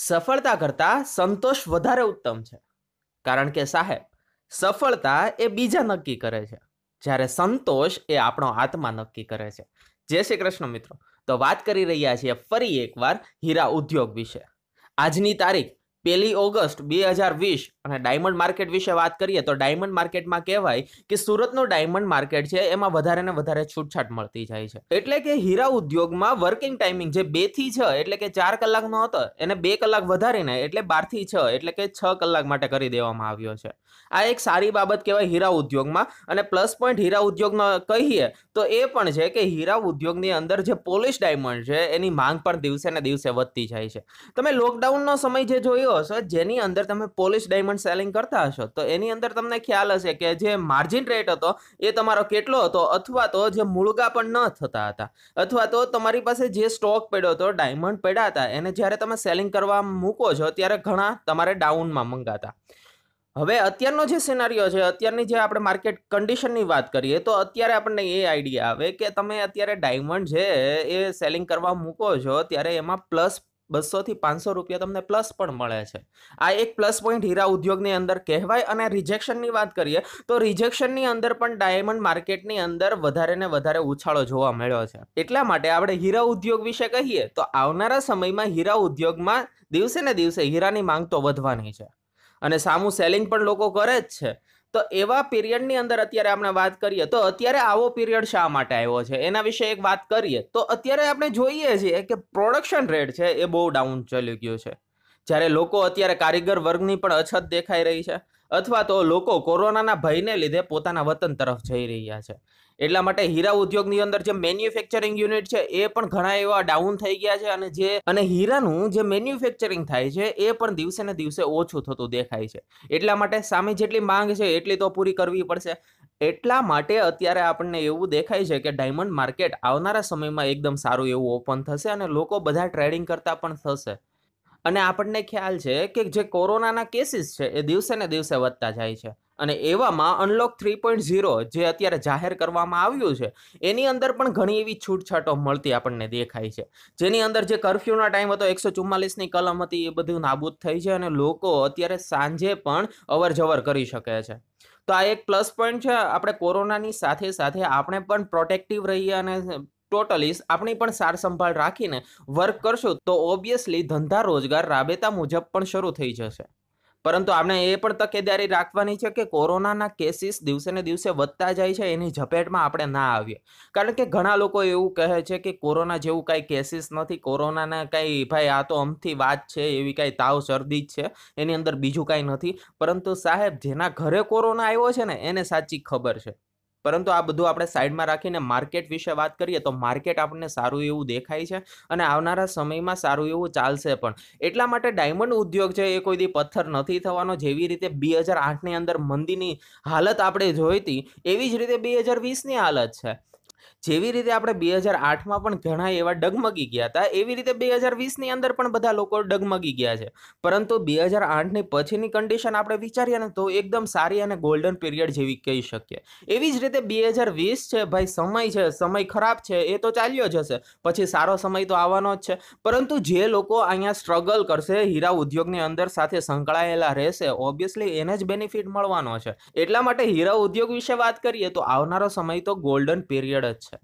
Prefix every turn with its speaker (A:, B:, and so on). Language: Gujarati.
A: સફળતા કરતાં સંતોષ વધારે ઉત્તમ છે કારણ કે સાહેબ સફળતા એ બીજા નક્કી કરે છે જ્યારે સંતોષ એ આપણો આત્મા નક્કી કરે છે જય શ્રી કૃષ્ણ મિત્રો તો વાત કરી રહ્યા છીએ ફરી એકવાર હીરા ઉદ્યોગ વિશે આજની તારીખ પહેલી ઓગસ્ટ બે હજાર વીસ અને ડાયમંડ માર્કેટ વિશે વાત કરીએ તો ડાયમંડ માર્કેટમાં કહેવાય કે સુરતનું ડાયમંડ માર્કેટ છે એમાં વધારે ને વધારે છૂટછાટ મળતી જાય છે એટલે કે હીરા ઉદ્યોગમાં વર્કિંગ ટાઈમિંગ જે બે થી છ એટલે કે ચાર કલાકનો હતો એને બે કલાક વધારીને એટલે બાર થી છ એટલે કે છ કલાક માટે કરી દેવામાં આવ્યો છે આ એક સારી બાબત કહેવાય હીરા ઉદ્યોગમાં અને પ્લસ પોઈન્ટ હીરા ઉદ્યોગનો કહીએ તો એ પણ છે કે હીરા ઉદ્યોગની અંદર જે પોલિશ ડાયમંડ છે એની માંગ પણ દિવસે ને દિવસે વધતી જાય છે તમે લોકડાઉનનો સમય જે જોયો હશે જેની અંદર તમે પોલિશ ડાયમંડ ડાયમંડ સેલિંગ કરતા હશો તો એની અંદર તમને ખ્યાલ હશે કે જે માર્જિન રેટ હતો એ તમારો કેટલો હતો અથવા તો જે મૂળગા પણ ન થતા હતા અથવા તો તમારી પાસે જે સ્ટોક પડ્યો હતો ડાયમંડ પડ્યા હતા એને જ્યારે તમે સેલિંગ કરવા મૂકો છો ત્યારે ઘણા તમારે ડાઉનમાં મંગાતા હવે અત્યારનો જે સિનારીઓ છે અત્યારની જે આપણે માર્કેટ કન્ડિશનની વાત કરીએ તો અત્યારે આપણને એ આઈડિયા આવે કે તમે અત્યારે ડાયમંડ છે એ સેલિંગ કરવા મૂકો છો ત્યારે એમાં પ્લસ બસોથી પાંચસો રૂપિયા તમને પ્લસ પણ મળે છે આ એક પ્લસ પોઈન્ટ હીરા ઉદ્યોગની અંદર કહેવાય અને રિજેક્શનની વાત કરીએ તો રિજેક્શનની અંદર પણ ડાયમંડ માર્કેટની અંદર વધારે ને વધારે ઉછાળો જોવા મળ્યો છે એટલા માટે આપણે હીરા ઉદ્યોગ વિશે કહીએ તો આવનારા સમયમાં હીરા ઉદ્યોગમાં દિવસે ને દિવસે હીરાની માંગ તો વધવાની છે અને સામું સેલિંગ પણ લોકો કરે જ છે તો એવા પીરિયડની અંદર અત્યારે આપણે વાત કરીએ તો અત્યારે આવો પિરિયડ શા માટે આવ્યો છે એના વિશે એક વાત કરીએ તો અત્યારે આપણે જોઈએ છીએ કે પ્રોડક્શન રેટ છે એ બહુ ડાઉન ચાલી ગયો છે જ્યારે લોકો અત્યારે કારીગર વર્ગની પણ અછત દેખાઈ રહી છે અથવા તો લોકો કોરોનાના ભયને લીધે પોતાના વતન તરફ જઈ રહ્યા છે એટલા માટે હીરા ઉદ્યોગની અંદર જે મેન્યુફેક્ચરિંગ યુનિટ છે એ પણ ઘણા એવા ડાઉન થઈ ગયા છે અને જે અને હીરાનું જે મેન્યુફેક્ચરિંગ થાય છે એ પણ દિવસે ને દિવસે ઓછું થતું દેખાય છે એટલા માટે સામે જેટલી માંગ છે એટલી તો પૂરી કરવી પડશે એટલા માટે અત્યારે આપણને એવું દેખાય છે કે ડાયમંડ માર્કેટ આવનારા સમયમાં એકદમ સારું એવું ઓપન થશે અને લોકો બધા ટ્રેડિંગ કરતા પણ થશે અને આપણને ખ્યાલ છે કે જે કોરોનાના કેસીસ છે એ દિવસે ને દિવસે વધતા જાય છે અને એવામાં અનલોક થ્રી પોઈન્ટ ઝીરો જે અત્યારે જાહેર કરવામાં આવ્યું છે એની અંદર પણ ઘણી એવી છૂટછાટો મળતી આપણને દેખાય છે જેની અંદર જે કરફ્યુનો ટાઈમ હતો એકસો ચુમ્માલીસની કલમ હતી એ બધું નાબૂદ થઈ છે અને લોકો અત્યારે સાંજે પણ અવરજવર કરી શકે છે તો આ એક પ્લસ પોઈન્ટ છે આપણે કોરોનાની સાથે સાથે આપણે પણ પ્રોટેક્ટિવ રહીએ અને ટોટલી આપણી પણ સાર સંભાળ રાખીને વર્ક કરશું તો ઓબ્વિયસલી ધંધા રોજગાર રાબેતા મુજબ પણ શરૂ થઈ જશે પરંતુ આપણે એ પણ તકેદારી રાખવાની છે કે કોરોનાના કેસીસ દિવસે ને દિવસે વધતા જાય છે એની ઝપેટમાં આપણે ના આવીએ કારણ કે ઘણા લોકો એવું કહે છે કે કોરોના જેવું કાંઈ કેસીસ નથી કોરોનાના કાંઈ ભાઈ આ તો અમથી વાત છે એવી કાંઈ તાવ શરદી જ છે એની અંદર બીજું કાંઈ નથી પરંતુ સાહેબ જેના ઘરે કોરોના આવ્યો છે ને એને સાચી ખબર છે પરંતુ આ બધું આપણે સાઈડમાં રાખીને માર્કેટ વિશે વાત કરીએ તો માર્કેટ આપણને સારું એવું દેખાય છે અને આવનારા સમયમાં સારું એવું ચાલશે પણ એટલા માટે ડાયમંડ ઉદ્યોગ છે એ કોઈ દી પથ્થર નથી થવાનો જેવી રીતે બે હજાર આઠની અંદર મંદીની હાલત આપણે જોઈતી એવી જ રીતે બે હજાર વીસની હાલત છે જેવી રીતે આપણે બે હજાર આઠમાં પણ ઘણા એવા ડગમગી ગયા હતા એવી રીતે બે હજાર વીસની અંદર પણ બધા લોકો ડગમગી ગયા છે પરંતુ બે હજાર આઠની પછીની કન્ડિશન આપણે વિચારીએ ને તો એકદમ સારી અને ગોલ્ડન પીરિયડ જેવી કહી શકીએ એવી જ રીતે બે હજાર વીસ છે ભાઈ સમય છે સમય ખરાબ છે એ તો ચાલ્યો જશે પછી સારો સમય તો આવવાનો જ છે પરંતુ જે લોકો અહીંયા સ્ટ્રગલ કરશે હીરા ઉદ્યોગની અંદર સાથે સંકળાયેલા રહેશે ઓબ્વિયસલી એને જ બેનિફિટ મળવાનો છે એટલા માટે હીરા ઉદ્યોગ વિશે વાત કરીએ તો આવનારો સમય તો ગોલ્ડન પીરિયડ আচ্ছা